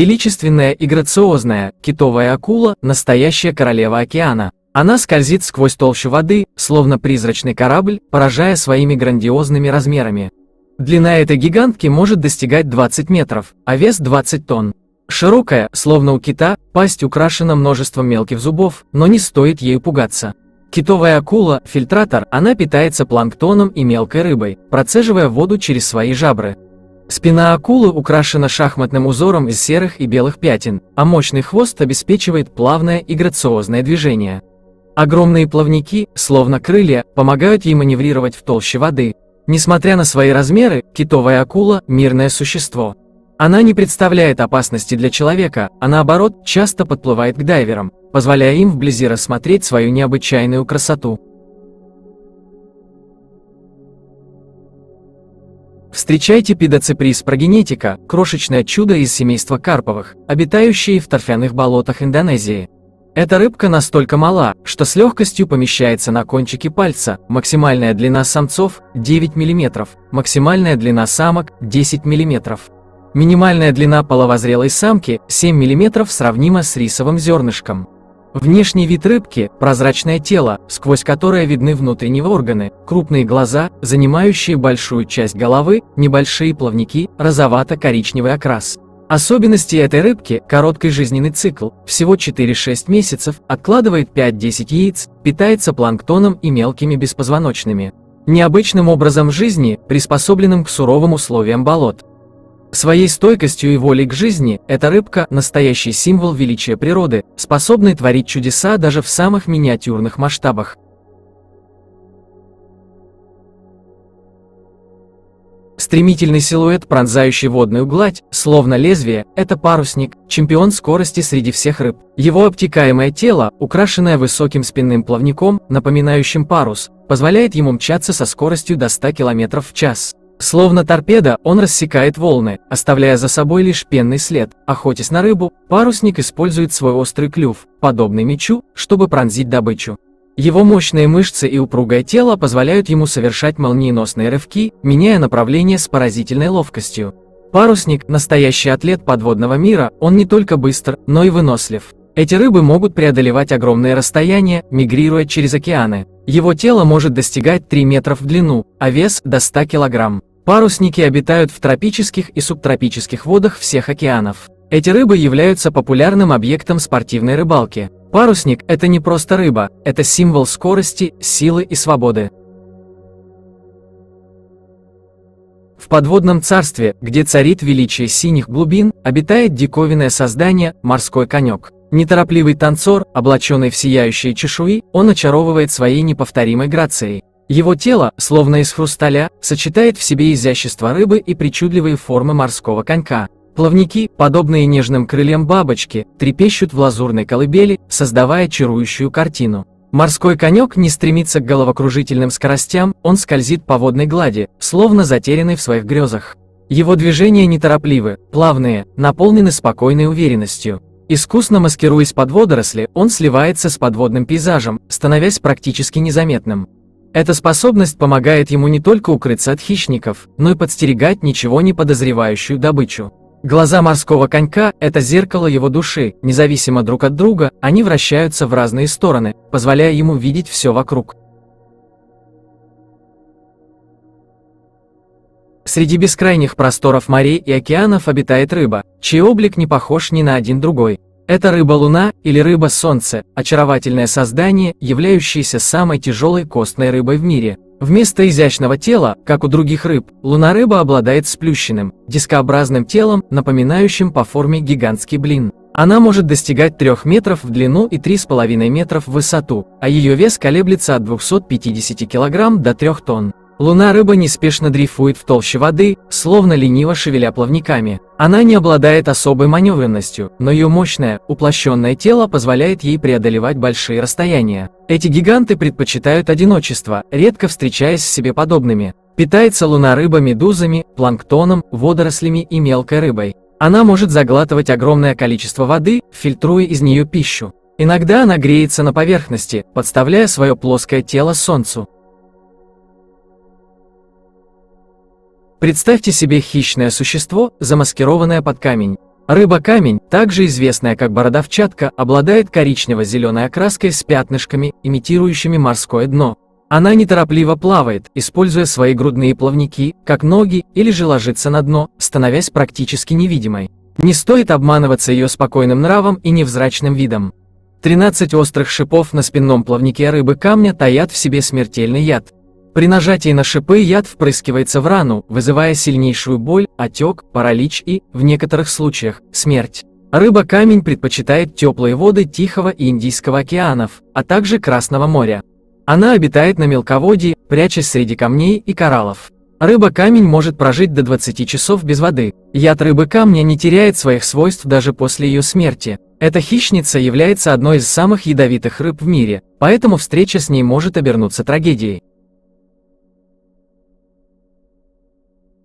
Величественная и грациозная, китовая акула – настоящая королева океана. Она скользит сквозь толщу воды, словно призрачный корабль, поражая своими грандиозными размерами. Длина этой гигантки может достигать 20 метров, а вес 20 тонн. Широкая, словно у кита, пасть украшена множеством мелких зубов, но не стоит ею пугаться. Китовая акула, фильтратор, она питается планктоном и мелкой рыбой, процеживая воду через свои жабры. Спина акулы украшена шахматным узором из серых и белых пятен, а мощный хвост обеспечивает плавное и грациозное движение. Огромные плавники, словно крылья, помогают ей маневрировать в толще воды. Несмотря на свои размеры, китовая акула – мирное существо. Она не представляет опасности для человека, а наоборот, часто подплывает к дайверам, позволяя им вблизи рассмотреть свою необычайную красоту. Встречайте педоциприз прогенетика, крошечное чудо из семейства карповых, обитающее в торфяных болотах Индонезии. Эта рыбка настолько мала, что с легкостью помещается на кончике пальца, максимальная длина самцов – 9 мм, максимальная длина самок – 10 мм. Минимальная длина половозрелой самки – 7 мм сравнима с рисовым зернышком. Внешний вид рыбки – прозрачное тело, сквозь которое видны внутренние органы, крупные глаза, занимающие большую часть головы, небольшие плавники, розовато-коричневый окрас. Особенности этой рыбки – короткий жизненный цикл, всего 4-6 месяцев, откладывает 5-10 яиц, питается планктоном и мелкими беспозвоночными. Необычным образом жизни, приспособленным к суровым условиям болот. Своей стойкостью и волей к жизни, эта рыбка – настоящий символ величия природы, способный творить чудеса даже в самых миниатюрных масштабах. Стремительный силуэт, пронзающий водную гладь, словно лезвие, это парусник, чемпион скорости среди всех рыб. Его обтекаемое тело, украшенное высоким спинным плавником, напоминающим парус, позволяет ему мчаться со скоростью до 100 км в час. Словно торпеда, он рассекает волны, оставляя за собой лишь пенный след. Охотясь на рыбу, парусник использует свой острый клюв, подобный мечу, чтобы пронзить добычу. Его мощные мышцы и упругое тело позволяют ему совершать молниеносные рывки, меняя направление с поразительной ловкостью. Парусник – настоящий атлет подводного мира, он не только быстр, но и вынослив. Эти рыбы могут преодолевать огромные расстояния, мигрируя через океаны. Его тело может достигать 3 метров в длину, а вес – до 100 килограмм. Парусники обитают в тропических и субтропических водах всех океанов. Эти рыбы являются популярным объектом спортивной рыбалки. Парусник – это не просто рыба, это символ скорости, силы и свободы. В подводном царстве, где царит величие синих глубин, обитает диковинное создание – морской конек. Неторопливый танцор, облаченный в сияющие чешуи, он очаровывает своей неповторимой грацией. Его тело, словно из хрусталя, сочетает в себе изящество рыбы и причудливые формы морского конька. Плавники, подобные нежным крыльям бабочки, трепещут в лазурной колыбели, создавая чарующую картину. Морской конек не стремится к головокружительным скоростям, он скользит по водной глади, словно затерянный в своих грезах. Его движения неторопливы, плавные, наполнены спокойной уверенностью. Искусно маскируясь под водоросли, он сливается с подводным пейзажем, становясь практически незаметным. Эта способность помогает ему не только укрыться от хищников, но и подстерегать ничего не подозревающую добычу. Глаза морского конька – это зеркало его души, независимо друг от друга, они вращаются в разные стороны, позволяя ему видеть все вокруг. Среди бескрайних просторов морей и океанов обитает рыба, чей облик не похож ни на один другой. Это рыба-луна или рыба-солнце, очаровательное создание, являющееся самой тяжелой костной рыбой в мире. Вместо изящного тела, как у других рыб, луна-рыба обладает сплющенным, дискообразным телом, напоминающим по форме гигантский блин. Она может достигать 3 метров в длину и 3,5 метров в высоту, а ее вес колеблется от 250 кг до 3 тонн. Луна-рыба неспешно дрейфует в толще воды, словно лениво шевеля плавниками. Она не обладает особой маневренностью, но ее мощное, уплощенное тело позволяет ей преодолевать большие расстояния. Эти гиганты предпочитают одиночество, редко встречаясь с себе подобными. Питается луна-рыба медузами, планктоном, водорослями и мелкой рыбой. Она может заглатывать огромное количество воды, фильтруя из нее пищу. Иногда она греется на поверхности, подставляя свое плоское тело солнцу. Представьте себе хищное существо, замаскированное под камень. Рыба-камень, также известная как бородавчатка, обладает коричнево-зеленой окраской с пятнышками, имитирующими морское дно. Она неторопливо плавает, используя свои грудные плавники, как ноги, или же ложится на дно, становясь практически невидимой. Не стоит обманываться ее спокойным нравом и невзрачным видом. 13 острых шипов на спинном плавнике рыбы-камня таят в себе смертельный яд. При нажатии на шипы яд впрыскивается в рану, вызывая сильнейшую боль, отек, паралич и, в некоторых случаях, смерть. Рыба-камень предпочитает теплые воды Тихого и Индийского океанов, а также Красного моря. Она обитает на мелководье, прячась среди камней и кораллов. Рыба-камень может прожить до 20 часов без воды. Яд рыбы-камня не теряет своих свойств даже после ее смерти. Эта хищница является одной из самых ядовитых рыб в мире, поэтому встреча с ней может обернуться трагедией.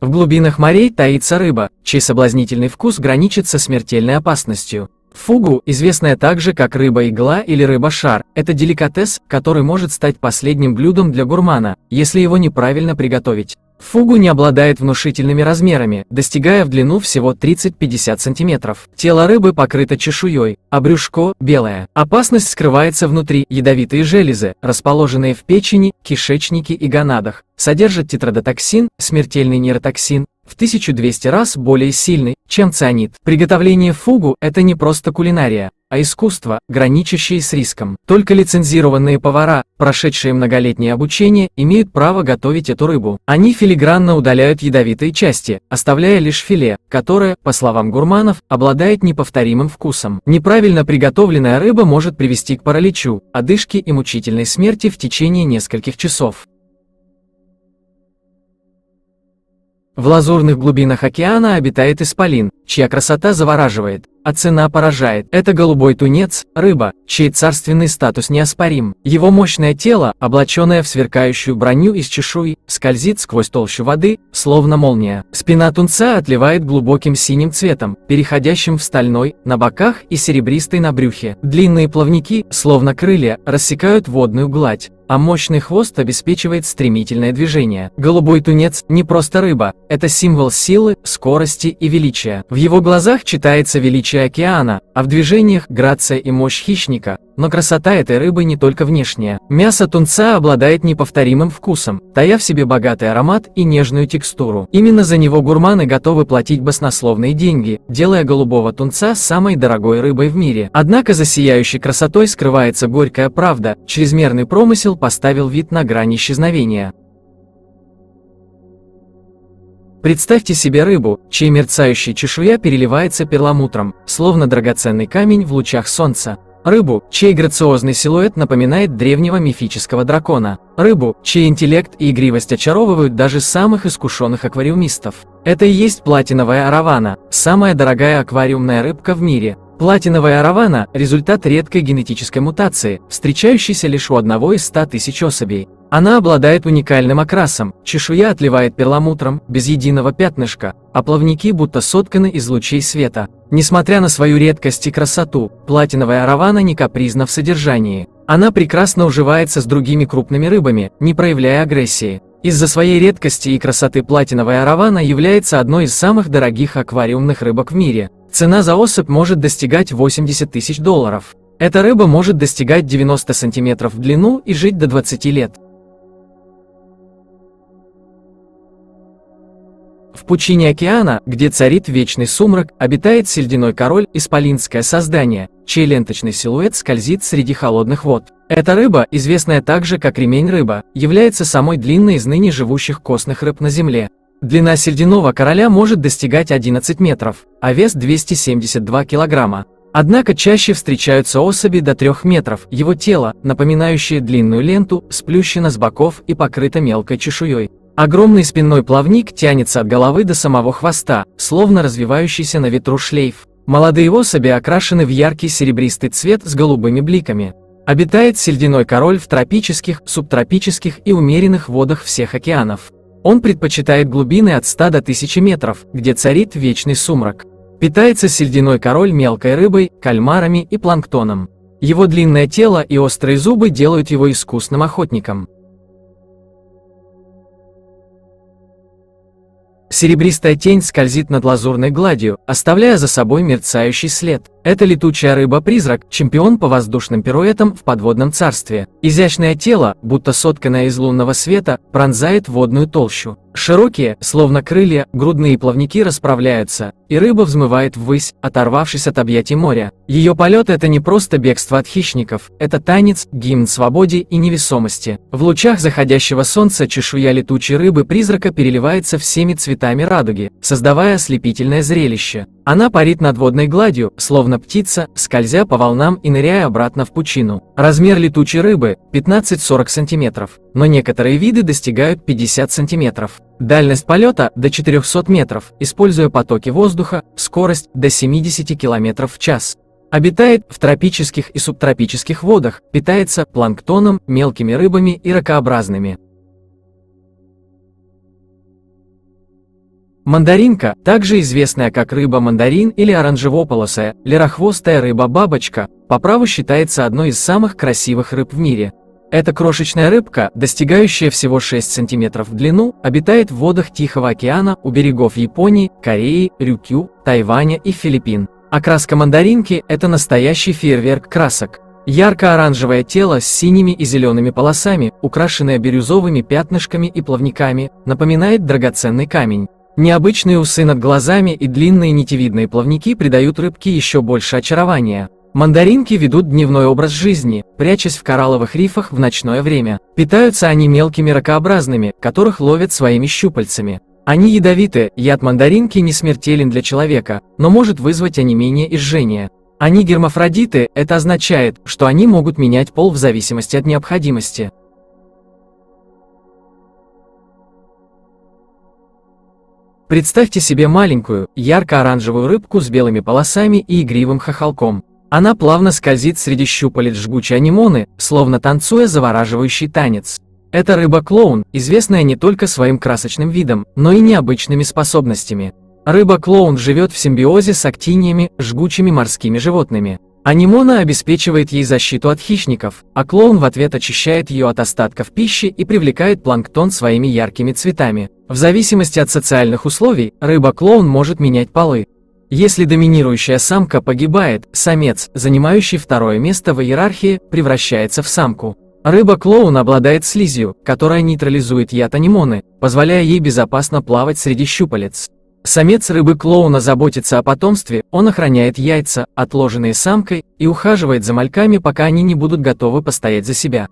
В глубинах морей таится рыба, чей соблазнительный вкус граничит со смертельной опасностью. Фугу, известная также как рыба-игла или рыба-шар, это деликатес, который может стать последним блюдом для гурмана, если его неправильно приготовить. Фугу не обладает внушительными размерами, достигая в длину всего 30-50 см. Тело рыбы покрыто чешуей, а брюшко – белое. Опасность скрывается внутри, ядовитые железы, расположенные в печени, кишечнике и гонадах содержит тетрадотоксин, смертельный нейротоксин, в 1200 раз более сильный, чем цианид. Приготовление фугу – это не просто кулинария, а искусство, граничащее с риском. Только лицензированные повара, прошедшие многолетнее обучение, имеют право готовить эту рыбу. Они филигранно удаляют ядовитые части, оставляя лишь филе, которое, по словам гурманов, обладает неповторимым вкусом. Неправильно приготовленная рыба может привести к параличу, одышке и мучительной смерти в течение нескольких часов. В лазурных глубинах океана обитает исполин, чья красота завораживает, а цена поражает. Это голубой тунец, рыба, чей царственный статус неоспорим. Его мощное тело, облаченное в сверкающую броню из чешуи, скользит сквозь толщу воды, словно молния. Спина тунца отливает глубоким синим цветом, переходящим в стальной, на боках и серебристый на брюхе. Длинные плавники, словно крылья, рассекают водную гладь а мощный хвост обеспечивает стремительное движение. Голубой тунец – не просто рыба, это символ силы, скорости и величия. В его глазах читается величие океана, а в движениях – грация и мощь хищника, но красота этой рыбы не только внешняя. Мясо тунца обладает неповторимым вкусом, тая в себе богатый аромат и нежную текстуру. Именно за него гурманы готовы платить баснословные деньги, делая голубого тунца самой дорогой рыбой в мире. Однако за сияющей красотой скрывается горькая правда, чрезмерный промысел поставил вид на грани исчезновения. Представьте себе рыбу, чей мерцающий чешуя переливается перламутром, словно драгоценный камень в лучах солнца. Рыбу, чей грациозный силуэт напоминает древнего мифического дракона. Рыбу, чей интеллект и игривость очаровывают даже самых искушенных аквариумистов. Это и есть платиновая аравана, самая дорогая аквариумная рыбка в мире. Платиновая аравана – результат редкой генетической мутации, встречающейся лишь у одного из 100 тысяч особей. Она обладает уникальным окрасом, чешуя отливает перламутром, без единого пятнышка, а плавники будто сотканы из лучей света. Несмотря на свою редкость и красоту, платиновая аравана не капризна в содержании. Она прекрасно уживается с другими крупными рыбами, не проявляя агрессии. Из-за своей редкости и красоты платиновая аравана является одной из самых дорогих аквариумных рыбок в мире. Цена за особь может достигать 80 тысяч долларов. Эта рыба может достигать 90 сантиметров в длину и жить до 20 лет. В пучине океана, где царит вечный сумрак, обитает сельдяной король, исполинское создание, чей ленточный силуэт скользит среди холодных вод. Эта рыба, известная также как ремень рыба, является самой длинной из ныне живущих костных рыб на Земле. Длина сельдяного короля может достигать 11 метров, а вес 272 килограмма. Однако чаще встречаются особи до 3 метров, его тело, напоминающее длинную ленту, сплющено с боков и покрыто мелкой чешуей. Огромный спинной плавник тянется от головы до самого хвоста, словно развивающийся на ветру шлейф. Молодые особи окрашены в яркий серебристый цвет с голубыми бликами. Обитает сельдяной король в тропических, субтропических и умеренных водах всех океанов. Он предпочитает глубины от 100 до 1000 метров, где царит вечный сумрак. Питается сельдяной король мелкой рыбой, кальмарами и планктоном. Его длинное тело и острые зубы делают его искусным охотником. Серебристая тень скользит над лазурной гладью, оставляя за собой мерцающий след. Это летучая рыба-призрак, чемпион по воздушным пируэтам в подводном царстве. Изящное тело, будто сотканное из лунного света, пронзает водную толщу. Широкие, словно крылья, грудные плавники расправляются, и рыба взмывает ввысь, оторвавшись от объятий моря. Ее полет – это не просто бегство от хищников, это танец, гимн свободе и невесомости. В лучах заходящего солнца чешуя летучей рыбы-призрака переливается всеми цветами радуги, создавая ослепительное зрелище. Она парит над водной гладью, словно словно птица, скользя по волнам и ныряя обратно в пучину. Размер летучей рыбы – 15-40 см, но некоторые виды достигают 50 см. Дальность полета – до 400 метров, используя потоки воздуха, скорость – до 70 км в час. Обитает в тропических и субтропических водах, питается планктоном, мелкими рыбами и ракообразными. Мандаринка, также известная как рыба-мандарин или оранжевополосая, лирохвостая рыба-бабочка, по праву считается одной из самых красивых рыб в мире. Эта крошечная рыбка, достигающая всего 6 см в длину, обитает в водах Тихого океана у берегов Японии, Кореи, Рюкю, Тайваня и Филиппин. Окраска мандаринки – это настоящий фейерверк красок. Ярко-оранжевое тело с синими и зелеными полосами, украшенное бирюзовыми пятнышками и плавниками, напоминает драгоценный камень. Необычные усы над глазами и длинные нитевидные плавники придают рыбке еще больше очарования. Мандаринки ведут дневной образ жизни, прячась в коралловых рифах в ночное время. Питаются они мелкими ракообразными, которых ловят своими щупальцами. Они ядовиты, яд мандаринки не смертелен для человека, но может вызвать онемение и жжение. Они гермафродиты, это означает, что они могут менять пол в зависимости от необходимости. Представьте себе маленькую, ярко-оранжевую рыбку с белыми полосами и игривым хохолком. Она плавно скользит среди щупалец жгучей анимоны, словно танцуя завораживающий танец. Эта рыба-клоун, известная не только своим красочным видом, но и необычными способностями. Рыба-клоун живет в симбиозе с актиниями, жгучими морскими животными. Анимона обеспечивает ей защиту от хищников, а клоун в ответ очищает ее от остатков пищи и привлекает планктон своими яркими цветами. В зависимости от социальных условий, рыба-клоун может менять полы. Если доминирующая самка погибает, самец, занимающий второе место в иерархии, превращается в самку. Рыба-клоун обладает слизью, которая нейтрализует яд анимоны, позволяя ей безопасно плавать среди щупалец. Самец рыбы-клоуна заботится о потомстве, он охраняет яйца, отложенные самкой, и ухаживает за мальками, пока они не будут готовы постоять за себя.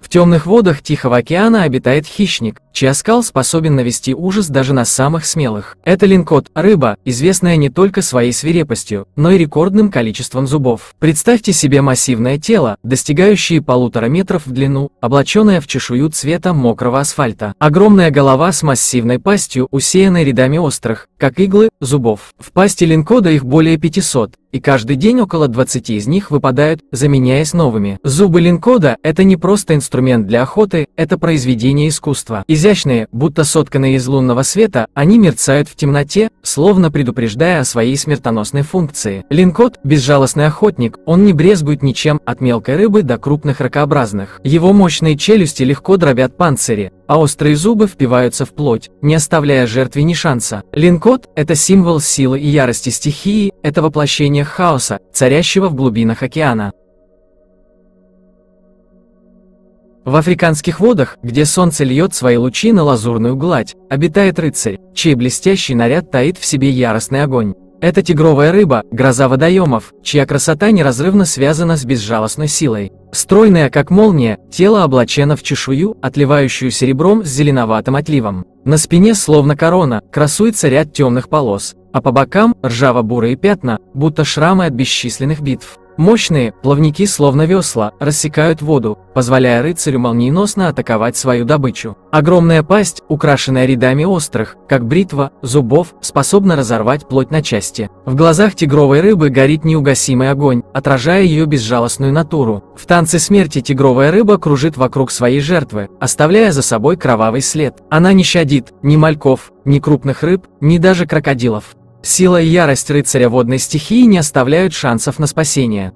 В темных водах Тихого океана обитает хищник, чей оскал способен навести ужас даже на самых смелых. Это линкот, рыба, известная не только своей свирепостью, но и рекордным количеством зубов. Представьте себе массивное тело, достигающее полутора метров в длину, облаченное в чешую цвета мокрого асфальта. Огромная голова с массивной пастью, усеянной рядами острых, как иглы, зубов. В пасти линкода их более 500, и каждый день около 20 из них выпадают, заменяясь новыми. Зубы линкода – это не просто инструмент для охоты, это произведение искусства. Изящные, будто сотканные из лунного света, они мерцают в темноте, словно предупреждая о своей смертоносной функции. Линкод – безжалостный охотник, он не брезгует ничем, от мелкой рыбы до крупных ракообразных. Его мощные челюсти легко дробят панцири, а острые зубы впиваются в плоть, не оставляя жертве ни шанса. Линкот – это символ силы и ярости стихии, это воплощение хаоса, царящего в глубинах океана. В африканских водах, где солнце льет свои лучи на лазурную гладь, обитает рыцарь, чей блестящий наряд таит в себе яростный огонь. Это тигровая рыба, гроза водоемов, чья красота неразрывно связана с безжалостной силой. Стройная, как молния, тело облачено в чешую, отливающую серебром с зеленоватым отливом. На спине, словно корона, красуется ряд темных полос, а по бокам – ржаво-бурые пятна, будто шрамы от бесчисленных битв. Мощные плавники, словно весла, рассекают воду, позволяя рыцарю молниеносно атаковать свою добычу. Огромная пасть, украшенная рядами острых, как бритва, зубов, способна разорвать плоть на части. В глазах тигровой рыбы горит неугасимый огонь, отражая ее безжалостную натуру. В танце смерти тигровая рыба кружит вокруг своей жертвы, оставляя за собой кровавый след. Она не щадит ни мальков, ни крупных рыб, ни даже крокодилов. Сила и ярость рыцаря водной стихии не оставляют шансов на спасение.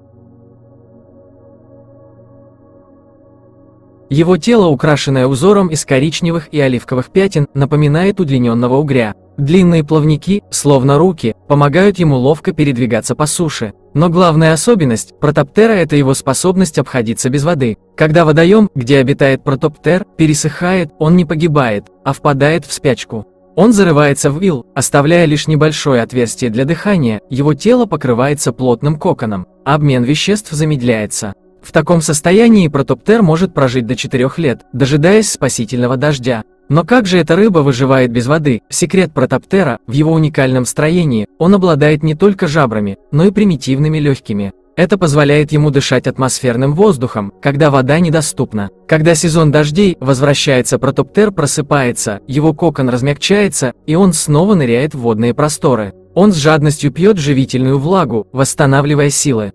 Его тело, украшенное узором из коричневых и оливковых пятен, напоминает удлиненного угря. Длинные плавники, словно руки, помогают ему ловко передвигаться по суше. Но главная особенность протоптера – это его способность обходиться без воды. Когда водоем, где обитает протоптер, пересыхает, он не погибает, а впадает в спячку. Он зарывается в ил, оставляя лишь небольшое отверстие для дыхания, его тело покрывается плотным коконом, обмен веществ замедляется. В таком состоянии протоптер может прожить до 4 лет, дожидаясь спасительного дождя. Но как же эта рыба выживает без воды? Секрет протоптера в его уникальном строении, он обладает не только жабрами, но и примитивными легкими. Это позволяет ему дышать атмосферным воздухом, когда вода недоступна. Когда сезон дождей возвращается протоптер просыпается, его кокон размягчается, и он снова ныряет в водные просторы. Он с жадностью пьет живительную влагу, восстанавливая силы.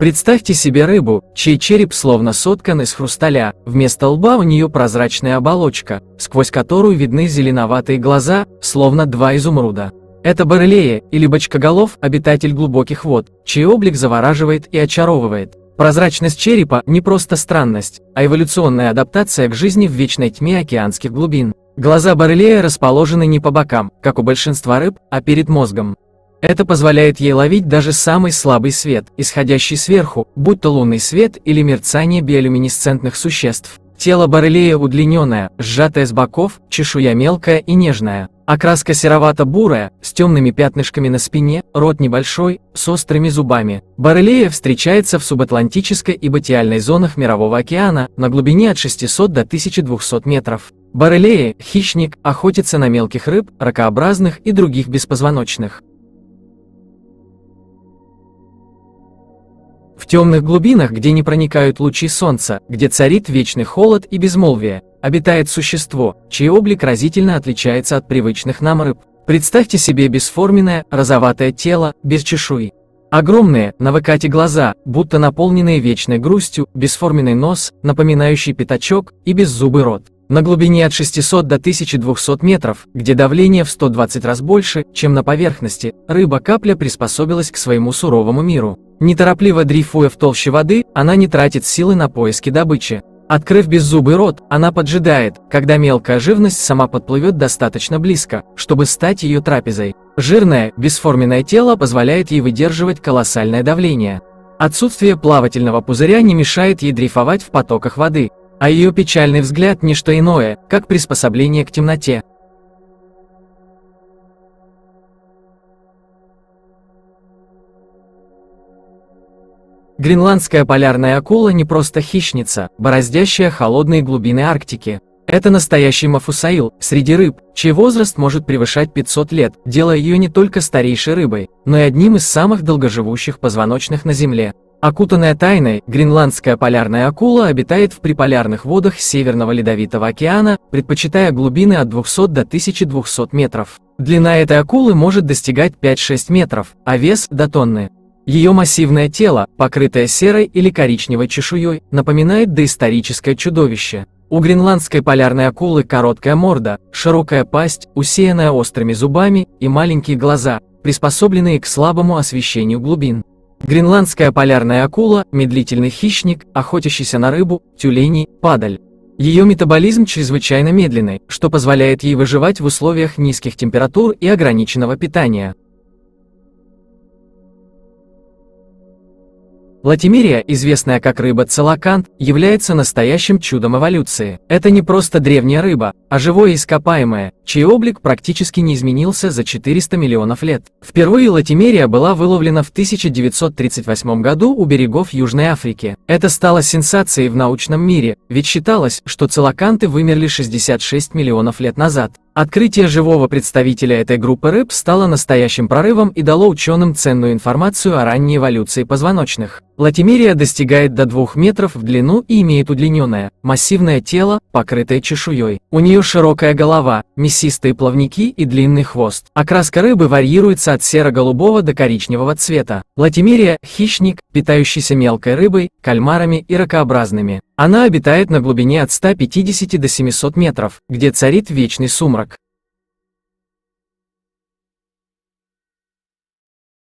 Представьте себе рыбу, чей череп словно соткан из хрусталя, вместо лба у нее прозрачная оболочка, сквозь которую видны зеленоватые глаза, словно два изумруда. Это Боррелея, или бочкоголов, обитатель глубоких вод, чей облик завораживает и очаровывает. Прозрачность черепа – не просто странность, а эволюционная адаптация к жизни в вечной тьме океанских глубин. Глаза Боррелея расположены не по бокам, как у большинства рыб, а перед мозгом. Это позволяет ей ловить даже самый слабый свет, исходящий сверху, будь то лунный свет или мерцание биолюминесцентных существ. Тело барелея удлиненное, сжатое с боков, чешуя мелкая и нежная. Окраска серовато-бурая, с темными пятнышками на спине, рот небольшой, с острыми зубами. Барелея встречается в субатлантической и батиальной зонах Мирового океана, на глубине от 600 до 1200 метров. Барелея хищник, охотится на мелких рыб, ракообразных и других беспозвоночных. В темных глубинах, где не проникают лучи солнца, где царит вечный холод и безмолвие, обитает существо, чей облик разительно отличается от привычных нам рыб. Представьте себе бесформенное, розоватое тело, без чешуи. Огромные, на выкате глаза, будто наполненные вечной грустью, бесформенный нос, напоминающий пятачок, и беззубый рот. На глубине от 600 до 1200 метров, где давление в 120 раз больше, чем на поверхности, рыба-капля приспособилась к своему суровому миру. Неторопливо дрейфуя в толще воды, она не тратит силы на поиски добычи. Открыв беззубый рот, она поджидает, когда мелкая живность сама подплывет достаточно близко, чтобы стать ее трапезой. Жирное, бесформенное тело позволяет ей выдерживать колоссальное давление. Отсутствие плавательного пузыря не мешает ей дрейфовать в потоках воды, а ее печальный взгляд – не что иное, как приспособление к темноте. Гренландская полярная акула не просто хищница, бороздящая холодные глубины Арктики. Это настоящий мафусаил, среди рыб, чей возраст может превышать 500 лет, делая ее не только старейшей рыбой, но и одним из самых долгоживущих позвоночных на Земле. Окутанная тайной, гренландская полярная акула обитает в приполярных водах Северного Ледовитого океана, предпочитая глубины от 200 до 1200 метров. Длина этой акулы может достигать 5-6 метров, а вес – до тонны. Ее массивное тело, покрытое серой или коричневой чешуей, напоминает доисторическое чудовище. У гренландской полярной акулы короткая морда, широкая пасть, усеянная острыми зубами и маленькие глаза, приспособленные к слабому освещению глубин. Гренландская полярная акула – медлительный хищник, охотящийся на рыбу, тюленей, падаль. Ее метаболизм чрезвычайно медленный, что позволяет ей выживать в условиях низких температур и ограниченного питания. Латимерия, известная как рыба целокант, является настоящим чудом эволюции. Это не просто древняя рыба, а живое ископаемое, чей облик практически не изменился за 400 миллионов лет. Впервые латимерия была выловлена в 1938 году у берегов Южной Африки. Это стало сенсацией в научном мире, ведь считалось, что целоканты вымерли 66 миллионов лет назад. Открытие живого представителя этой группы рыб стало настоящим прорывом и дало ученым ценную информацию о ранней эволюции позвоночных. Латимерия достигает до 2 метров в длину и имеет удлиненное, массивное тело, покрытое чешуей. У нее широкая голова, мясистые плавники и длинный хвост. Окраска рыбы варьируется от серо-голубого до коричневого цвета. Латимерия – хищник, питающийся мелкой рыбой, кальмарами и ракообразными. Она обитает на глубине от 150 до 700 метров, где царит вечный сумрак.